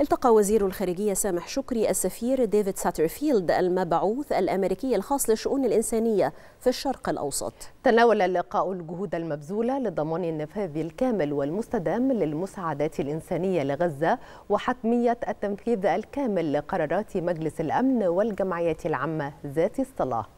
التقى وزير الخارجية سامح شكري السفير ديفيد ساترفيلد المبعوث الأمريكي الخاص للشؤون الإنسانية في الشرق الأوسط تناول اللقاء الجهود المبذولة لضمان النفاذ الكامل والمستدام للمساعدات الإنسانية لغزة وحتمية التنفيذ الكامل لقرارات مجلس الأمن والجمعية العامة ذات الصلاة